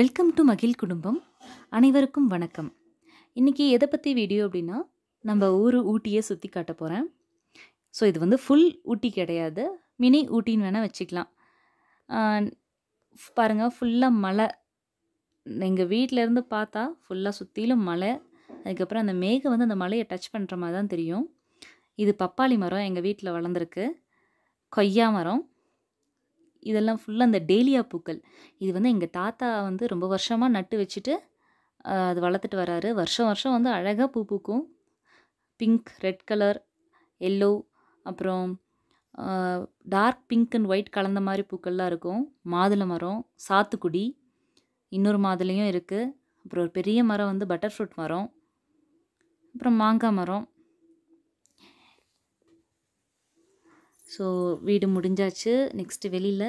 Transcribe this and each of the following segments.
welcome to மகிழ் குடும்பம் அனைவருக்கும் வணக்கம் இன்றைக்கி எதை பற்றி வீடியோ அப்படின்னா நம்ம ஊர் ஊட்டியை சுற்றி காட்ட போகிறேன் ஸோ இது வந்து ஃபுல் ஊட்டி கிடையாது மினி ஊட்டின்னு வேணால் வச்சுக்கலாம் பாருங்கள் ஃபுல்லாக மலை எங்கள் வீட்டிலேருந்து பார்த்தா ஃபுல்லாக சுற்றிலும் மலை அதுக்கப்புறம் அந்த மேகம் வந்து அந்த மலையை டச் பண்ணுற மாதிரி தான் தெரியும் இது பப்பாளி மரம் எங்கள் வீட்டில் வளர்ந்துருக்கு கொய்யா மரம் இதெல்லாம் ஃபுல்லாக அந்த டேலியா பூக்கள் இது வந்து எங்கள் தாத்தா வந்து ரொம்ப வருஷமாக நட்டு வச்சுட்டு அது வளர்த்துட்டு வராரு வருஷம் வருஷம் வந்து அழகாக பூ பூக்கும் பிங்க் ரெட் கலர் எல்லோ அப்புறம் டார்க் பிங்க் அண்ட் ஒயிட் கலந்த மாதிரி பூக்கள்லாம் இருக்கும் மாதுளை மரம் சாத்துக்குடி இன்னொரு மாதுளையும் இருக்குது அப்புறம் ஒரு பெரிய மரம் வந்து பட்டர்ஃப்ரூட் மரம் அப்புறம் மாங்காய் மரம் ஸோ வீடு முடிஞ்சாச்சு நெக்ஸ்ட்டு வெளியில்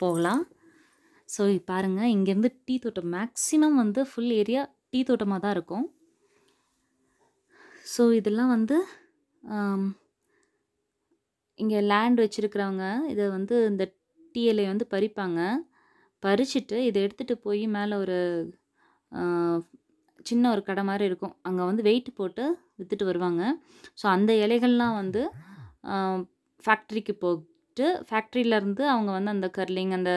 போகலாம் ஸோ பாருங்கள் இங்கேருந்து டீ தோட்டம் மேக்ஸிமம் வந்து ஃபுல் ஏரியா டீ தோட்டமாக தான் இருக்கும் ஸோ இதெல்லாம் வந்து இங்கே லேண்ட் வச்சுருக்கிறவங்க இதை வந்து இந்த டீ இலையை வந்து பறிப்பாங்க பறிச்சுட்டு இதை எடுத்துகிட்டு போய் மேலே ஒரு சின்ன ஒரு கடை மாதிரி இருக்கும் அங்கே வந்து வெயிட் போட்டு விற்றுட்டு வருவாங்க ஸோ அந்த இலைகள்லாம் வந்து ஃபேக்ட்ரிக்கு போட்டு ஃபேக்ட்ரியிலேருந்து அவங்க வந்து அந்த கர்லிங் அந்த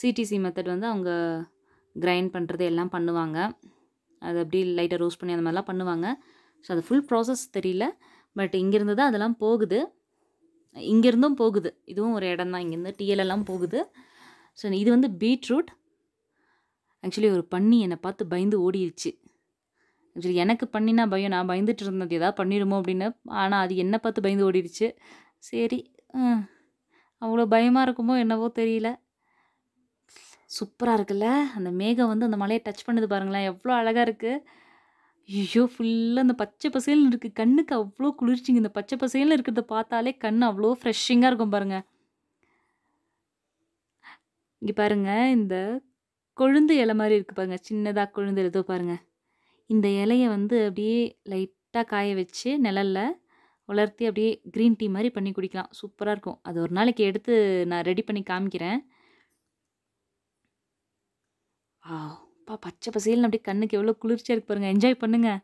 சிடிசி மெத்தட் வந்து அவங்க கிரைண்ட் பண்ணுறது எல்லாம் பண்ணுவாங்க அது அப்படி லைட்டாக ரோஸ்ட் பண்ணி அந்த மாதிரிலாம் பண்ணுவாங்க ஸோ அது ஃபுல் ப்ராசஸ் தெரியல பட் இங்கேருந்து தான் அதெல்லாம் போகுது இங்கேருந்தும் போகுது இதுவும் ஒரு இடம் தான் இங்கேருந்து டிஎல்லாம் போகுது ஸோ இது வந்து பீட்ரூட் ஆக்சுவலி ஒரு பண்ணி என்னை பார்த்து பயந்து ஓடிடுச்சு ஆக்சுவலி எனக்கு பண்ணினா பயம் நான் பயந்துட்டு இருந்தது எதாவது பண்ணிடுமோ அப்படின்னு ஆனால் அது என்னை பார்த்து பயந்து ஓடிடுச்சு சரி அவ்வளோ பயமாக இருக்குமோ என்னவோ தெரியல சூப்பராக இருக்குல்ல அந்த மேகம் வந்து அந்த மலையை டச் பண்ணுது பாருங்களேன் எவ்வளோ அழகாக இருக்குது ஐயோ ஃபுல்லாக அந்த பச்சை பசேல்னு இருக்குது கண்ணுக்கு அவ்வளோ குளிர்ச்சிங்க இந்த பச்சை பசையில் இருக்கிறத பார்த்தாலே கண் அவ்வளோ ஃப்ரெஷ்ஷிங்காக இருக்கும் பாருங்கள் இங்கே பாருங்கள் இந்த கொழுந்து இலை மாதிரி இருக்குது பாருங்கள் சின்னதாக கொழுந்து எழுதோ பாருங்கள் இந்த இலையை வந்து அப்படியே லைட்டாக காய வச்சு நிழலில் உலர்த்தி அப்படியே க்ரீன் டீ மாதிரி பண்ணி குடிக்கலாம் சூப்பராக இருக்கும் அது ஒரு நாளைக்கு எடுத்து நான் ரெடி பண்ணி காமிக்கிறேன் ஆ பா பச்சை பசேல்னு அப்படியே கண்ணுக்கு எவ்வளோ குளிர்ச்சியாக இருக்கு பாருங்கள் என்ஜாய் பண்ணுங்கள்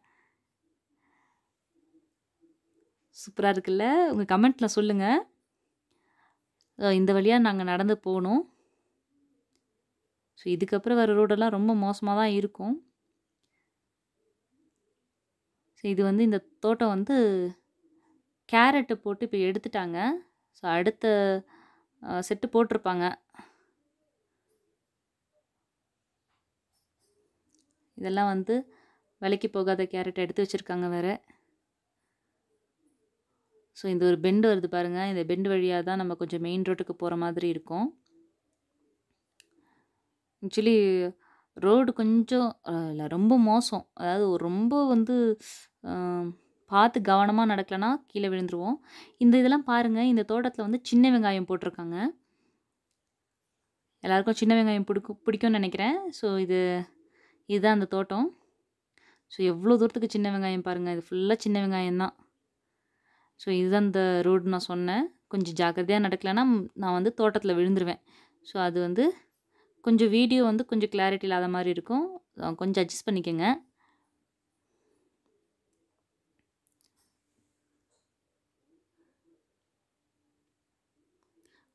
சூப்பராக இருக்குல்ல உங்கள் கமெண்ட்டில் சொல்லுங்கள் இந்த வழியாக நாங்கள் நடந்து போகணும் ஸோ இதுக்கப்புறம் வர ரோடெல்லாம் ரொம்ப மோசமாக தான் இருக்கும் ஸோ இது வந்து இந்த தோட்டம் வந்து கேரட்டு போட்டு இப்போ எடுத்துட்டாங்க ஸோ அடுத்த செட்டு போட்டிருப்பாங்க இதெல்லாம் வந்து விலைக்கு போகாத கேரட் எடுத்து வச்சுருக்காங்க வேறு ஸோ இந்த ஒரு பெண்டு வருது பாருங்கள் இந்த பெண்டு வழியாக தான் நம்ம கொஞ்சம் மெயின் ரோட்டுக்கு போகிற மாதிரி இருக்கும் ஆக்சுவலி ரோடு கொஞ்சம் இல்லை ரொம்ப மோசம் அதாவது ரொம்ப வந்து பார்த்து கவனமாக நடக்கலைன்னா கீழே விழுந்துருவோம் இந்த இதெல்லாம் பாருங்கள் இந்த தோட்டத்தில் வந்து சின்ன வெங்காயம் போட்டிருக்காங்க எல்லாருக்கும் சின்ன வெங்காயம் பிடிக்கும் பிடிக்கும்னு நினைக்கிறேன் ஸோ இது இதுதான் அந்த தோட்டம் ஸோ எவ்வளோ தூரத்துக்கு சின்ன வெங்காயம் பாருங்கள் இது ஃபுல்லாக சின்ன வெங்காயம் தான் ஸோ இதுதான் அந்த ரோடு நான் சொன்னேன் கொஞ்சம் ஜாக்கிரதையாக நடக்கலைன்னா நான் வந்து தோட்டத்தில் விழுந்துருவேன் ஸோ அது வந்து கொஞ்சம் வீடியோ வந்து கொஞ்சம் கிளாரிட்டி இல்லாத மாதிரி இருக்கும் கொஞ்சம் அட்ஜஸ்ட் பண்ணிக்கோங்க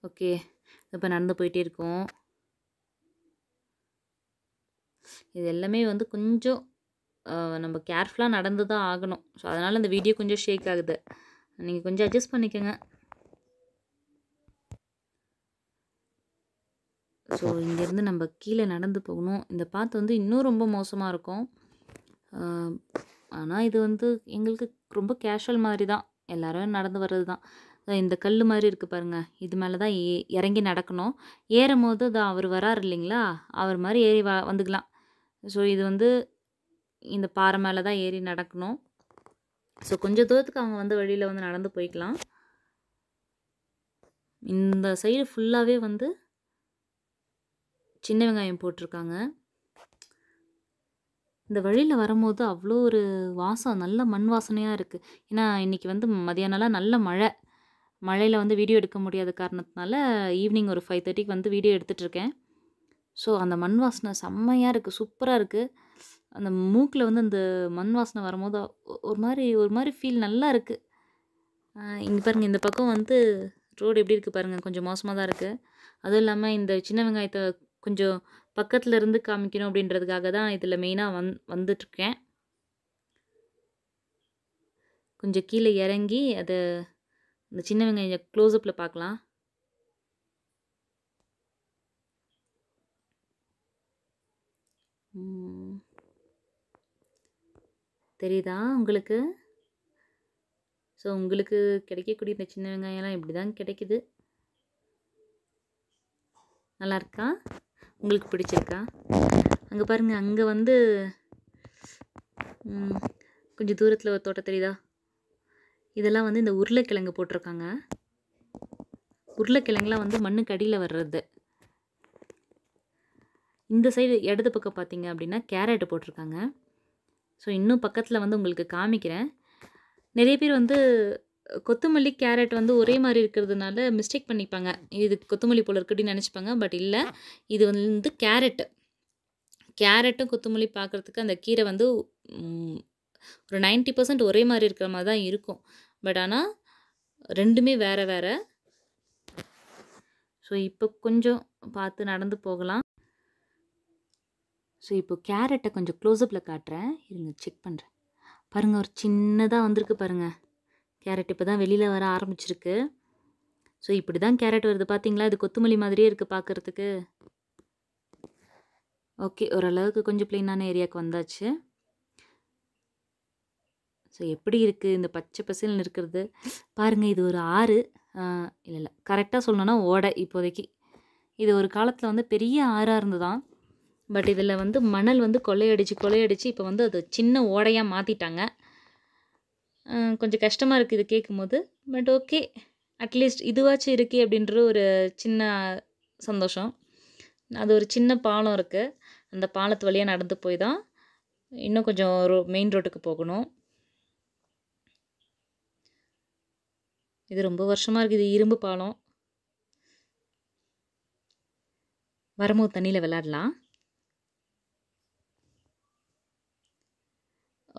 ஓகே இப்போ நடந்து போயிட்டே இருக்கோம் இது எல்லாமே வந்து கொஞ்சம் நம்ம கேர்ஃபுல்லாக நடந்து தான் ஆகணும் ஸோ அதனால் இந்த வீடியோ கொஞ்சம் ஷேக் ஆகுது நீங்கள் கொஞ்சம் அட்ஜஸ்ட் பண்ணிக்கோங்க ஸோ இங்கேருந்து நம்ம கீழே நடந்து போகணும் இந்த பாத்து வந்து இன்னும் ரொம்ப மோசமாக இருக்கும் ஆனால் இது வந்து எங்களுக்கு ரொம்ப கேஷுவல் மாதிரி தான் எல்லோரும் நடந்து வர்றது தான் இந்த கல் மாதிரி இருக்குது பாருங்கள் இது மேலே தான் ஏ இறங்கி நடக்கணும் ஏறும் போது தான் அவர் வராரு இல்லைங்களா அவர் மாதிரி ஏறி வ வந்துக்கலாம் ஸோ இது வந்து இந்த பாறை மேலே தான் ஏறி நடக்கணும் ஸோ கொஞ்சம் தூரத்துக்கு அவங்க வந்து வழியில் வந்து நடந்து போய்க்கலாம் இந்த சைடு ஃபுல்லாகவே வந்து சின்ன வெங்காயம் போட்டிருக்காங்க இந்த வழியில் வரும்போது அவ்வளோ ஒரு வாசம் நல்ல மண் வாசனையாக இருக்குது ஏன்னா இன்றைக்கி வந்து மதியானம்லாம் நல்ல மழை மழையில் வந்து வீடியோ எடுக்க முடியாத காரணத்தினால ஈவினிங் ஒரு ஃபைவ் தேர்ட்டிக்கு வந்து வீடியோ எடுத்துகிட்ருக்கேன் ஸோ அந்த மண் வாசனை செம்மையாக இருக்குது சூப்பராக இருக்குது அந்த மூக்கில் வந்து அந்த மண் வாசனை வரும்போது ஒரு மாதிரி ஒரு மாதிரி ஃபீல் நல்லா இருக்குது இங்கே பாருங்கள் இந்த பக்கம் வந்து ரோடு எப்படி இருக்குது பாருங்கள் கொஞ்சம் மோசமாக தான் இருக்குது அதுவும் இல்லாமல் இந்த சின்ன வெங்காயத்தை கொஞ்சம் பக்கத்தில் இருந்து காமிக்கணும் அப்படின்றதுக்காக தான் இதில் மெயினாக வந் வந்துட்ருக்கேன் கொஞ்சம் கீழே இறங்கி அதை இந்த சின்ன வெங்காயம் க்ளோஸ்அப்பில் பார்க்கலாம் தெரியுதா உங்களுக்கு ஸோ உங்களுக்கு கிடைக்கக்கூடிய இந்த சின்ன வெங்காயம்லாம் இப்படி தான் கிடைக்குது நல்லா இருக்கா உங்களுக்கு பிடிச்சிருக்கா அங்கே பாருங்கள் அங்கே வந்து கொஞ்சம் தூரத்தில் ஒரு தோட்டம் தெரியுதா இதெல்லாம் வந்து இந்த உருளைக்கிழங்கு போட்டிருக்காங்க உருளைக்கிழங்குலாம் வந்து மண்ணுக்கு அடியில் வர்றது இந்த சைடு இடது பக்கம் பார்த்தீங்க அப்படின்னா கேரட் போட்டிருக்காங்க ஸோ இன்னும் பக்கத்தில் வந்து உங்களுக்கு காமிக்கிறேன் நிறைய பேர் வந்து கொத்தமல்லி கேரட் வந்து ஒரே மாதிரி இருக்கிறதுனால மிஸ்டேக் பண்ணிப்பாங்க இது கொத்தமல்லி போல் இருக்குன்னு நினச்சிப்பாங்க பட் இல்லை இது வந்து கேரட்டு கேரட்டும் கொத்தமல்லி பார்க்குறதுக்கு அந்த கீரை வந்து ஒரு நைன்ட்டி பர்சன்ட் ஒரே மாதிரி இருக்கிற மாதிரி தான் இருக்கும் பட் ஆனால் ரெண்டுமே வேறு வேறு ஸோ இப்போ கொஞ்சம் பார்த்து நடந்து போகலாம் ஸோ இப்போ கேரட்டை கொஞ்சம் க்ளோஸ்அப்பில் காட்டுறேன் இருங்க செக் பண்ணுறேன் பாருங்கள் ஒரு சின்னதாக வந்திருக்கு பாருங்கள் கேரட் இப்போ தான் வெளியில் வர ஆரம்பிச்சிருக்கு ஸோ இப்படி தான் கேரட் வருது பார்த்தீங்களா இது கொத்துமல்லி மாதிரியே இருக்குது பார்க்குறதுக்கு ஓகே ஓரளவுக்கு கொஞ்சம் ப்ளெயினான ஏரியாவுக்கு வந்தாச்சு ஸோ எப்படி இருக்குது இந்த பச்சை பசில்னு இருக்கிறது பாருங்கள் இது ஒரு ஆறு இல்லை இல்லை கரெக்டாக சொல்லணும்னா ஓடை இப்போதைக்கு இது ஒரு காலத்தில் வந்து பெரிய ஆறாக தான் பட் இதில் வந்து மணல் வந்து கொள்ளையடிச்சு கொள்ளையடிச்சு இப்போ வந்து அது சின்ன ஓடையாக மாற்றிட்டாங்க கொஞ்சம் கஷ்டமாக இருக்குது இது கேட்கும்போது பட் ஓகே அட்லீஸ்ட் இதுவாச்சும் இருக்கே அப்படின்ற ஒரு சின்ன சந்தோஷம் அது ஒரு சின்ன பாலம் இருக்குது அந்த பாலத்து வழியாக நடந்து போய் தான் இன்னும் கொஞ்சம் ரோ மெயின் ரோட்டுக்கு போகணும் இது ரொம்ப வருஷமாக இருக்குது இரும்பு பாலம் வரும்போது தண்ணியில் விளாடலாம்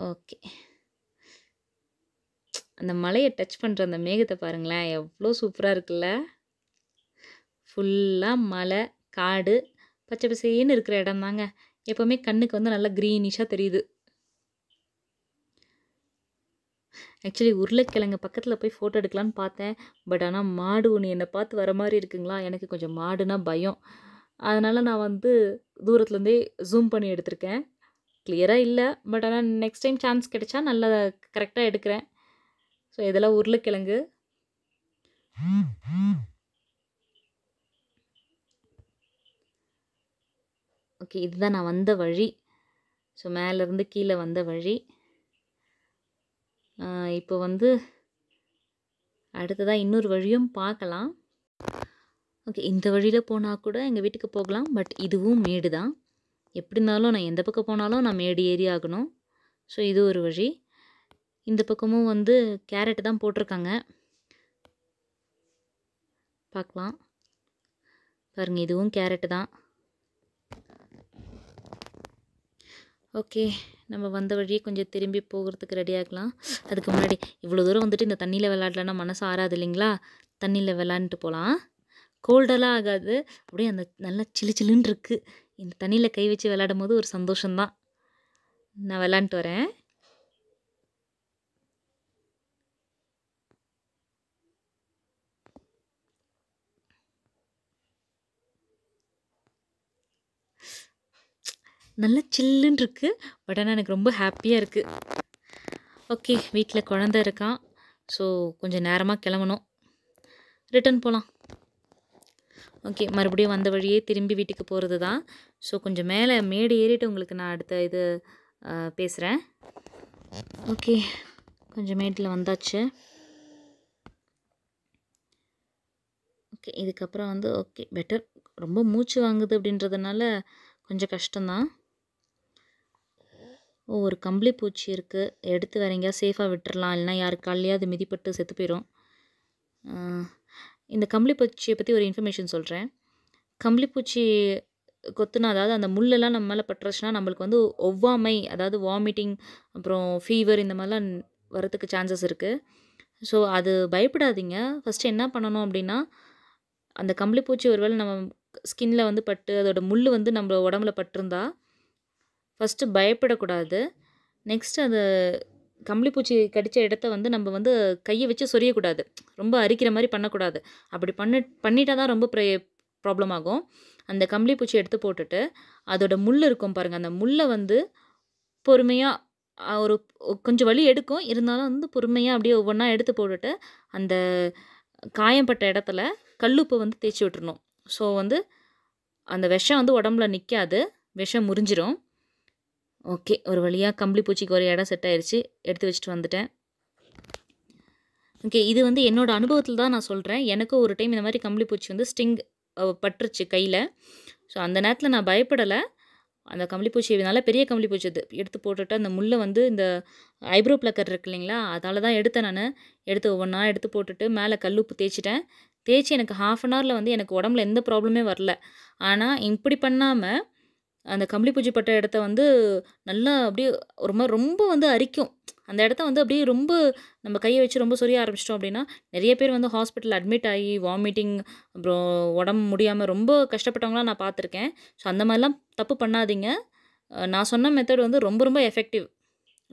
ஓகே அந்த மலையை டச் பண்ணுற அந்த மேகத்தை பாருங்களேன் எவ்வளோ சூப்பராக இருக்குல்ல ஃபுல்லாக மலை காடு பச்சை பசேன்னு இருக்கிற இடம் தாங்க எப்போவுமே கண்ணுக்கு வந்து நல்லா க்ரீனிஷாக தெரியுது ஆக்சுவலி உருளைக்கிழங்கு பக்கத்தில் போய் ஃபோட்டோ எடுக்கலான்னு பார்த்தேன் பட் ஆனால் மாடு ஒன்று என்னை பார்த்து வர மாதிரி இருக்குங்களா எனக்கு கொஞ்சம் மாடுனா பயம் அதனால் நான் வந்து தூரத்துலேருந்தே ஜூம் பண்ணி எடுத்திருக்கேன் கிளியராக இல்லை பட் ஆனால் நெக்ஸ்ட் டைம் சான்ஸ் கிடைச்சா நல்லா கரெக்டாக எடுக்கிறேன் ஸோ இதெல்லாம் உருளைக்கிழங்கு ஓகே இதுதான் நான் வந்த வழி ஸோ மேலேருந்து கீழே வந்த வழி இப்போ வந்து அடுத்ததாக இன்னொரு வழியும் பார்க்கலாம் ஓகே இந்த வழியில் போனால் கூட எங்கள் வீட்டுக்கு போகலாம் பட் இதுவும் மேடு தான் எப்படி இருந்தாலும் நான் எந்த பக்கம் போனாலும் நான் மேடு ஏறி ஆகணும் ஸோ இது ஒரு வழி இந்த பக்கமும் வந்து கேரட் தான் போட்டிருக்காங்க பார்க்கலாம் பாருங்கள் இதுவும் கேரட்டு தான் ஓகே நம்ம வந்த வழியே கொஞ்சம் திரும்பி போகிறதுக்கு ரெடியாகலாம் அதுக்கு முன்னாடி இவ்வளோ தூரம் வந்துட்டு இந்த தண்ணியில் விளாட்லன்னா மனசு ஆறாது இல்லைங்களா தண்ணியில் விளாண்டுட்டு போகலாம் கோல்டெல்லாம் ஆகாது அப்படியே அந்த நல்லா சிலு சிலுன்னு இருக்குது இந்த தண்ணியில் கை வச்சு விளாடும் போது ஒரு சந்தோஷம்தான் நான் விளாண்டுட்டு வரேன் நல்லா சில்லுன்னு இருக்குது பட் ஆனால் எனக்கு ரொம்ப ஹாப்பியாக இருக்குது ஓகே வீட்டில் குழந்த இருக்கான் ஸோ கொஞ்சம் நேரமாக கிளம்பணும் ரிட்டன் போகலாம் ஓகே மறுபடியும் வந்த வழியே திரும்பி வீட்டுக்கு போகிறது தான் ஸோ கொஞ்சம் மேலே மேடு ஏறிட்டு உங்களுக்கு நான் அடுத்த இது பேசுகிறேன் ஓகே கொஞ்சம் மேட்டில் வந்தாச்சு ஓகே இதுக்கப்புறம் வந்து ஓகே பெட்டர் ரொம்ப மூச்சு வாங்குது அப்படின்றதுனால கொஞ்சம் கஷ்டம்தான் ஓ ஒரு கம்பளி பூச்சி இருக்குது எடுத்து வேற எங்கேயா சேஃபாக விட்டுறலாம் இல்லைனா யார் காலையாவது மிதிப்பட்டு செத்து போயிடும் இந்த கம்பளி பூச்சியை பற்றி ஒரு இன்ஃபர்மேஷன் சொல்கிறேன் கம்பளி பூச்சி கொத்துனா அதாவது அந்த முள்ளெல்லாம் நம்ம மேலே பட்டுருச்சுன்னா நம்மளுக்கு வந்து ஒவ்வாமை அதாவது வாமிட்டிங் அப்புறம் ஃபீவர் இந்த மாதிரிலாம் வரத்துக்கு சான்சஸ் இருக்குது ஸோ அது பயப்படாதீங்க ஃபஸ்ட்டு என்ன பண்ணணும் அப்படின்னா அந்த கம்பளி பூச்சி ஒருவேளை நம்ம ஸ்கின்ல வந்து பட்டு அதோட முள் வந்து நம்ம உடம்புல பட்டிருந்தா ஃபஸ்ட்டு பயப்படக்கூடாது நெக்ஸ்ட்டு அது கம்பளிப்பூச்சி கடித்த இடத்த வந்து நம்ம வந்து கையை வச்சு சொரியக்கூடாது ரொம்ப அரிக்கிற மாதிரி பண்ணக்கூடாது அப்படி பண்ணி பண்ணிட்டா தான் ரொம்ப ப்ரே ப்ராப்ளம் ஆகும் அந்த கம்பளிப்பூச்சி எடுத்து போட்டுட்டு அதோட முள் இருக்கும் பாருங்கள் அந்த முல்லை வந்து பொறுமையாக ஒரு கொஞ்சம் வலி எடுக்கும் இருந்தாலும் வந்து பொறுமையாக அப்படியே ஒவ்வொன்றா எடுத்து போட்டுட்டு அந்த காயம்பட்ட இடத்துல கல்லுப்பு வந்து தேய்ச்சி விட்டுருணும் ஸோ வந்து அந்த விஷம் வந்து உடம்புல நிற்காது விஷம் முறிஞ்சிரும் ஓகே ஒரு வழியாக கம்பளி பூச்சிக்கு ஒரு இடம் செட் ஆயிடுச்சு எடுத்து வச்சுட்டு வந்துட்டேன் ஓகே இது வந்து என்னோடய அனுபவத்தில் தான் நான் சொல்கிறேன் எனக்கும் ஒரு டைம் இந்த மாதிரி கம்பளி பூச்சி வந்து ஸ்டிங் பட்டுருச்சு கையில் ஸோ அந்த நேரத்தில் நான் பயப்படலை அந்த கம்பளிப்பூச்சி இதனால் பெரிய கம்பளிப்பூச்சி அது எடுத்து போட்டுட்டு அந்த முள்ளை வந்து இந்த ஐப்ரோ பிளக்கர் இருக்கு இல்லைங்களா அதால் தான் எடுத்தேன் நான் எடுத்து ஒவ்வொன்றா எடுத்து போட்டுட்டு மேலே கல்லுப்பு தேய்ச்சிட்டேன் தேய்ச்சி எனக்கு ஹாஃப் அன் ஹவரில் வந்து எனக்கு உடம்புல எந்த ப்ராப்ளமே வரல ஆனால் இப்படி பண்ணாமல் அந்த கம்பளி பூஜை பட்ட இடத்த வந்து நல்லா அப்படியே ஒரு மாதிரி ரொம்ப வந்து அரிக்கும் அந்த இடத்த வந்து அப்படியே ரொம்ப நம்ம கையை வச்சு ரொம்ப சொரிய ஆரம்பிச்சிட்டோம் அப்படின்னா நிறைய பேர் வந்து ஹாஸ்பிட்டல் அட்மிட் ஆகி வாமிட்டிங் அப்புறம் உடம்பு முடியாமல் ரொம்ப கஷ்டப்பட்டவங்களாம் நான் பார்த்துருக்கேன் ஸோ அந்த மாதிரிலாம் தப்பு பண்ணாதீங்க நான் சொன்ன மெத்தட் வந்து ரொம்ப ரொம்ப எஃபெக்டிவ்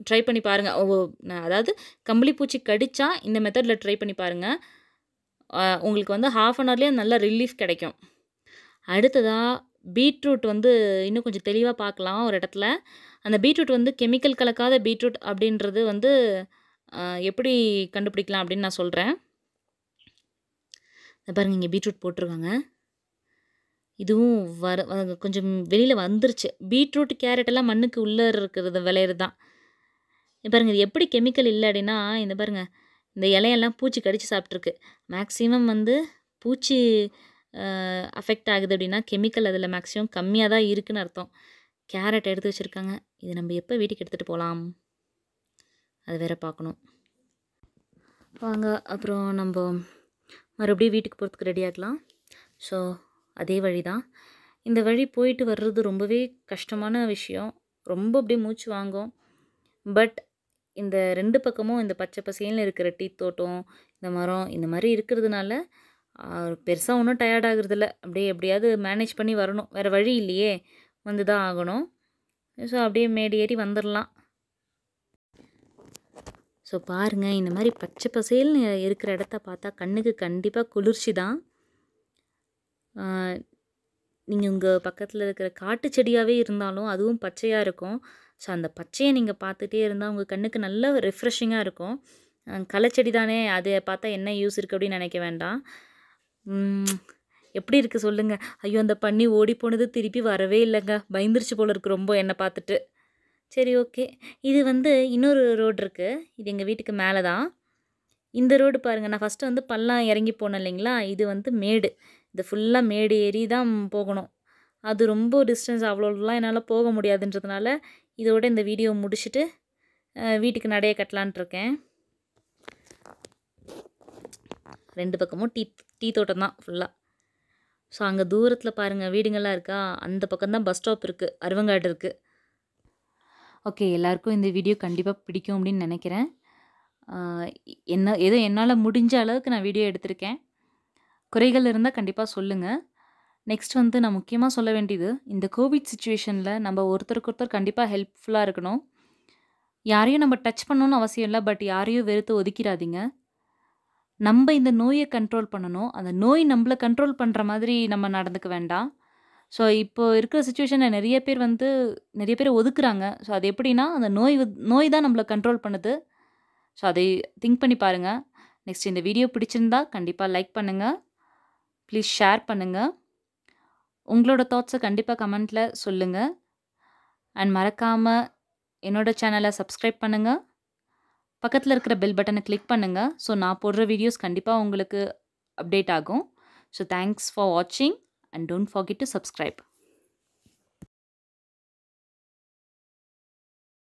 ட்ரை பண்ணி பாருங்கள் அதாவது கம்பளி பூச்சி கடித்தா இந்த மெத்தடில் ட்ரை பண்ணி பாருங்கள் உங்களுக்கு வந்து ஹாஃப் அன் ஹவர்லேயே நல்ல ரிலீஃப் கிடைக்கும் அடுத்ததாக பீட்ரூட் வந்து இன்னும் கொஞ்சம் தெளிவாக பார்க்கலாம் ஒரு இடத்துல அந்த பீட்ரூட் வந்து கெமிக்கல் கலக்காத பீட்ரூட் அப்படின்றது வந்து எப்படி கண்டுபிடிக்கலாம் அப்படின்னு நான் சொல்கிறேன் பாருங்கள் இங்கே பீட்ரூட் போட்டிருக்காங்க இதுவும் வர கொஞ்சம் வெளியில் வந்துருச்சு பீட்ரூட் கேரட் எல்லாம் மண்ணுக்கு உள்ளே இருக்கிறது விளையிறது தான் பாருங்கள் இது எப்படி கெமிக்கல் இல்லை அப்படின்னா இந்த பாருங்கள் இந்த இலையெல்லாம் பூச்சி கடித்து சாப்பிட்ருக்கு மேக்ஸிமம் வந்து பூச்சி அஃபெக்ட் ஆகுது அப்படின்னா கெமிக்கல் அதில் மேக்ஸிமம் கம்மியாக தான் இருக்குதுன்னு அர்த்தம் கேரட் எடுத்து வச்சுருக்காங்க இது நம்ம எப்போ வீட்டுக்கு எடுத்துகிட்டு போகலாம் அது வேறு பார்க்கணும் வாங்க அப்புறம் நம்ம மறுபடியும் வீட்டுக்கு போகிறதுக்கு ரெடி ஆகலாம் ஸோ அதே வழி தான் இந்த வழி போயிட்டு வர்றது ரொம்பவே கஷ்டமான விஷயம் ரொம்ப அப்படியே மூச்சு வாங்கும் பட் இந்த ரெண்டு பக்கமும் இந்த பச்சை பசேல்னு இருக்கிற டீ தோட்டம் இந்த மரம் இந்த மாதிரி இருக்கிறதுனால பெருசாக ஒன்றும் டயர்ட் ஆகுறதில்ல அப்படியே எப்படியாவது மேனேஜ் பண்ணி வரணும் வேறு வழி இல்லையே வந்து தான் ஆகணும் ஸோ அப்படியே மேடு ஏறி வந்துடலாம் ஸோ பாருங்கள் இந்த மாதிரி பச்சை பசையில் இருக்கிற இடத்த பார்த்தா கண்ணுக்கு கண்டிப்பாக குளிர்ச்சி தான் நீங்கள் உங்கள் பக்கத்தில் இருக்கிற காட்டு செடியாகவே இருந்தாலும் அதுவும் பச்சையாக இருக்கும் ஸோ அந்த பச்சையை நீங்கள் பார்த்துட்டே இருந்தால் உங்கள் கண்ணுக்கு நல்ல ரெஃப்ரெஷிங்காக இருக்கும் களைச்செடி தானே அதை பார்த்தா என்ன யூஸ் இருக்குது அப்படின்னு நினைக்க வேண்டாம் எப்படி இருக்குது சொல்லுங்கள் ஐயோ அந்த பண்ணி ஓடி போனது திருப்பி வரவே இல்லைங்க பயந்துருச்சு போல இருக்குது ரொம்ப என்னை பார்த்துட்டு சரி ஓகே இது வந்து இன்னொரு ரோடு இருக்குது இது எங்கள் வீட்டுக்கு மேலே தான் இந்த ரோடு பாருங்கள் நான் ஃபஸ்ட்டு வந்து பல்லாம் இறங்கி போனேன் இல்லைங்களா இது வந்து மேடு இது ஃபுல்லாக மேடு ஏறி தான் போகணும் அது ரொம்ப டிஸ்டன்ஸ் அவ்வளோலாம் என்னால் போக முடியாதுன்றதுனால இதோட இந்த வீடியோ முடிச்சுட்டு வீட்டுக்கு நடைய கட்டலான்ட்ருக்கேன் ரெண்டு பக்கமும் டீத் டீ தோட்டம் தான் ஃபுல்லாக ஸோ அங்கே தூரத்தில் பாருங்கள் வீடுங்கள்லாம் இருக்கா அந்த பக்கம்தான் பஸ் ஸ்டாப் இருக்குது அருவங்காடு இருக்குது ஓகே எல்லாருக்கும் இந்த வீடியோ கண்டிப்பாக பிடிக்கும் அப்படின்னு நினைக்கிறேன் என்ன ஏதோ என்னால் முடிஞ்ச அளவுக்கு நான் வீடியோ எடுத்திருக்கேன் குறைகள் இருந்தால் கண்டிப்பாக சொல்லுங்கள் நெக்ஸ்ட் வந்து நான் முக்கியமாக சொல்ல வேண்டியது இந்த கோவிட் சுச்சுவேஷனில் நம்ம ஒருத்தருக்கு ஒருத்தர் கண்டிப்பாக ஹெல்ப்ஃபுல்லாக இருக்கணும் யாரையும் நம்ம டச் பண்ணணும்னு அவசியம் இல்லை பட் யாரையும் வெறுத்து ஒதுக்கிடாதீங்க நம்ம இந்த நோயை கண்ட்ரோல் பண்ணணும் அந்த நோய் நம்மளை கண்ட்ரோல் பண்ணுற மாதிரி நம்ம நடந்துக்க வேண்டாம் ஸோ இப்போ இருக்கிற சுச்சுவேஷனில் நிறைய பேர் வந்து நிறைய பேர் ஒதுக்குறாங்க ஸோ அது எப்படின்னா அந்த நோய் நோய் தான் நம்மளை கண்ட்ரோல் பண்ணுது ஸோ அதை திங்க் பண்ணி பாருங்கள் நெக்ஸ்ட் இந்த வீடியோ பிடிச்சிருந்தா கண்டிப்பாக லைக் பண்ணுங்கள் ப்ளீஸ் ஷேர் பண்ணுங்கள் உங்களோட தாட்ஸை கண்டிப்பாக கமெண்ட்டில் சொல்லுங்கள் அண்ட் மறக்காமல் என்னோடய சேனலை சப்ஸ்கிரைப் பண்ணுங்கள் பக்கத்தில் இருக்கிற பெல் பட்டனை கிளிக் பண்ணுங்கள் ஸோ நான் போடுற வீடியோஸ் கண்டிப்பாக உங்களுக்கு அப்டேட் ஆகும் ஸோ தேங்க்ஸ் ஃபார் வாட்சிங் and don't forget to subscribe